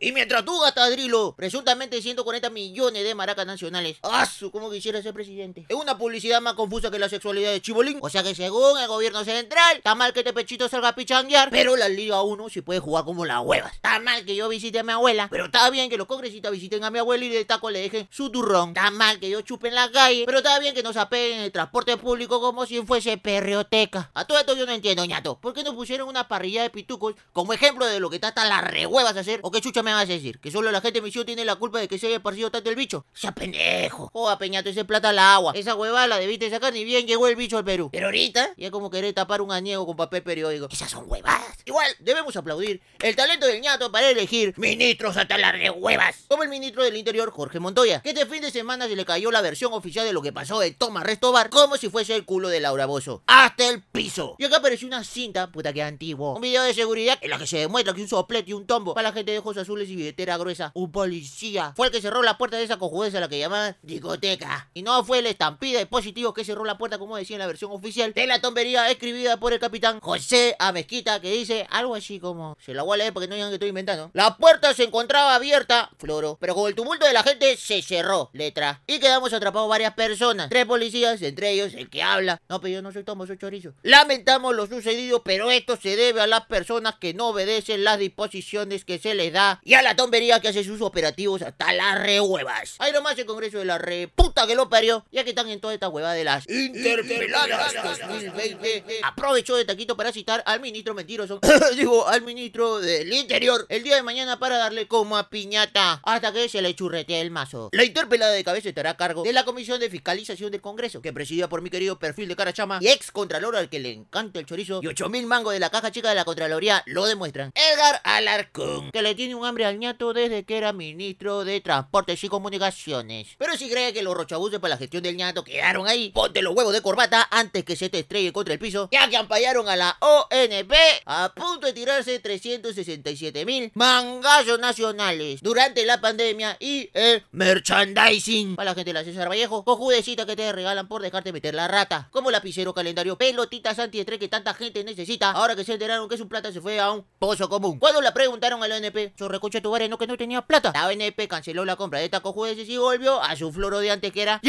Y mientras tú gastas, Drilo, presuntamente 140 millones de maracas nacionales. ¡Asu! ¿Cómo quisiera ser presidente. Es una publicidad más confusa que la sexualidad de Chibolín. O sea que según el gobierno central, está mal que este pechito salga a pichanguear, pero la Liga uno Si puede jugar como las huevas. Está mal que yo visite a mi abuela, pero está bien que los congresistas visiten a mi abuela y de taco le dejen su turrón. Está mal que yo chupe en la calle, pero está bien que nos apeguen el transporte público como si fuese perreoteca. A todo esto yo no entiendo, ñato. ¿Por qué no pusieron una parrilla de pitucos como ejemplo de lo que hasta las rehuevas a hacer? ¿O qué chucha me vas a decir? ¿Que solo la gente de mi tiene la culpa de que se haya esparcido tanto el bicho? sea pendejo! Joda, oh, Peñato, ese plata al agua. Esa huevada la debiste sacar ni bien llegó el bicho al Perú. Pero ahorita, ya como querer tapar un añego con papel periódico. Esas son huevadas. Igual, debemos aplaudir el talento del ñato para elegir ministros a talar de huevas. Como el ministro del Interior, Jorge Montoya, que este fin de semana se le cayó la versión oficial de lo que pasó de Toma Restobar como si fuese el culo de Laura Bozo. ¡Hasta el piso! Y acá apareció una cinta, puta que antiguo. Un video de seguridad en la que se demuestra que un soplete y un tombo para la gente de José azules y billetera gruesa. Un policía fue el que cerró la puerta de esa cojudeza, la que llamaban discoteca. Y no fue la estampida de positivos que cerró la puerta, como decía en la versión oficial, de la tombería escribida por el capitán José Amezquita, que dice algo así como: Se la voy a leer porque no digan que estoy inventando. La puerta se encontraba abierta, floro, pero con el tumulto de la gente se cerró, letra. Y quedamos atrapados varias personas, tres policías, entre ellos el que habla. No, pero pues yo no soy tomo, soy chorizo. Lamentamos lo sucedido, pero esto se debe a las personas que no obedecen las disposiciones que se les da y a la tombería que hace sus operativos hasta las rehuevas. Ahí nomás el Congreso de la Reputa que lo parió, ya que están en toda esta hueva de las interpeladas 2020. Aprovechó de taquito para citar al ministro mentiroso, digo, al ministro del Interior, el día de mañana para darle como a piñata hasta que se le churretee el mazo. La interpelada de cabeza estará a cargo de la Comisión de Fiscalización del Congreso, que presidía por mi querido perfil de cara chama y ex contralor al que le encanta el chorizo y 8000 mangos de la caja chica de la Contraloría lo demuestran. Edgar Alarcón, que le tiene un hambre al ñato desde que era ministro de Transportes y Comunicaciones. Pero si cree que los rochabuses para la gestión del ñato quedaron ahí, ponte los huevos de corbata antes que se te estrelle contra el piso, ya que ampallaron a la ONP a punto de tirarse 367 mil mangazos nacionales durante la pandemia y el merchandising. Para la gente de la César Vallejo, cojudecita que te regalan por dejarte meter la rata, como lapicero, calendario, pelotitas antiestrés que tanta gente necesita ahora que se enteraron que su plata se fue a un pozo común. Cuando la preguntaron a la ONP, su recuerdo concha no que no tenía plata. La ONP canceló la compra de tacos jueces y volvió a su floro de antes que era...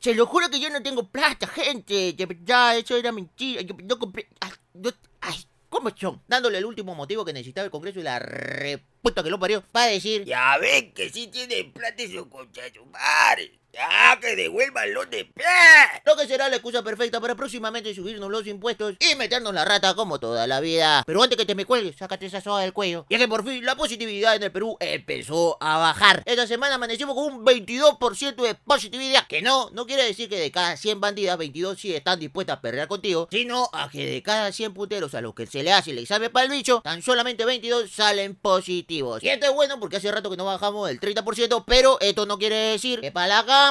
Se lo juro que yo no tengo plata, gente. Ya, eso era mentira. Yo no compré... ¿Cómo son? Dándole el último motivo que necesitaba el Congreso y la reputa que lo parió. para decir... Ya ven que sí tiene plata y su concha su madre. ¡Ah, que devuelva los de pie! Lo que será la excusa perfecta para próximamente subirnos los impuestos y meternos la rata como toda la vida. Pero antes que te me cuelgues, sácate esa soga del cuello. Y es que por fin la positividad en el Perú empezó a bajar. Esta semana amanecimos con un 22% de positividad. Que no, no quiere decir que de cada 100 bandidas, 22 sí están dispuestas a perder contigo. Sino a que de cada 100 punteros a los que se le hace el examen para el bicho, tan solamente 22 salen positivos. Y esto es bueno porque hace rato que no bajamos el 30%, pero esto no quiere decir que para acá,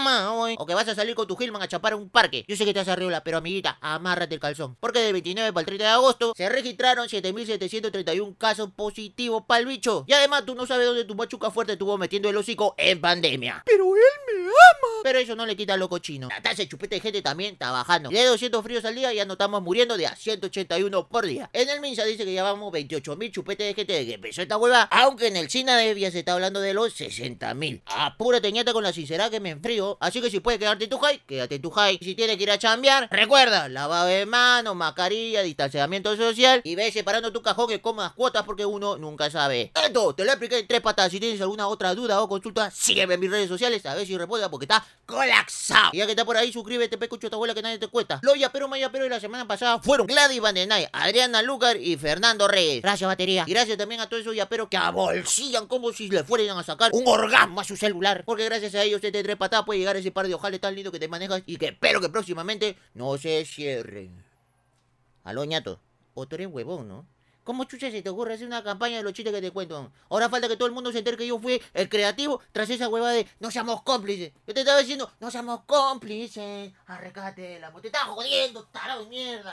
o que vas a salir con tu Gilman a chapar un parque. Yo sé que te estás arriba, pero amiguita, amárrate el calzón. Porque de 29 para el 30 de agosto se registraron 7.731 casos positivos para el bicho. Y además tú no sabes dónde tu machuca fuerte estuvo metiendo el hocico en pandemia. Pero él me ama. Pero eso no le quita lo cochino. La tasa de chupete de gente también está bajando. De 200 fríos al día ya no estamos muriendo de a 181 por día. En el Minsa dice que llevamos 28.000 chupetes de gente ¿De que empezó esta hueva, aunque en el Sinadev ya se está hablando de los 60.000. Apúrate, ñata, con la sinceridad que me enfrío. Así que si puedes quedarte en tu high, quédate en tu high. Si tienes que ir a chambear, recuerda, lavado de manos, mascarilla, distanciamiento social y ve separando tu cajón que comas cuotas porque uno nunca sabe. Esto te lo expliqué en tres patas. Si tienes alguna otra duda o consulta, sígueme en mis redes sociales a ver si responda porque está colapsado. Y ya que está por ahí, suscríbete, pecucho, tu abuela que nadie te cuesta. ya pero Maya, pero de la semana pasada fueron Gladys Vandenay, Adriana Lugar y Fernando Reyes. Gracias, batería. Y gracias también a todos esos yaperos que abolsillan como si le fueran a sacar un orgasmo a su celular. Porque gracias a ellos, este tres patadas puede llegar a ese par de ojales tan lindo que te manejas y que espero que próximamente no se cierren. Aló, ñato. Otro es huevón, ¿no? ¿Cómo chucha se te ocurre hacer una campaña de los chistes que te cuento? Ahora falta que todo el mundo se entere que yo fui el creativo tras esa hueva de no seamos cómplices. Yo te estaba diciendo, no seamos cómplices. Arrecátela, te estaba jodiendo, tarado de mierda.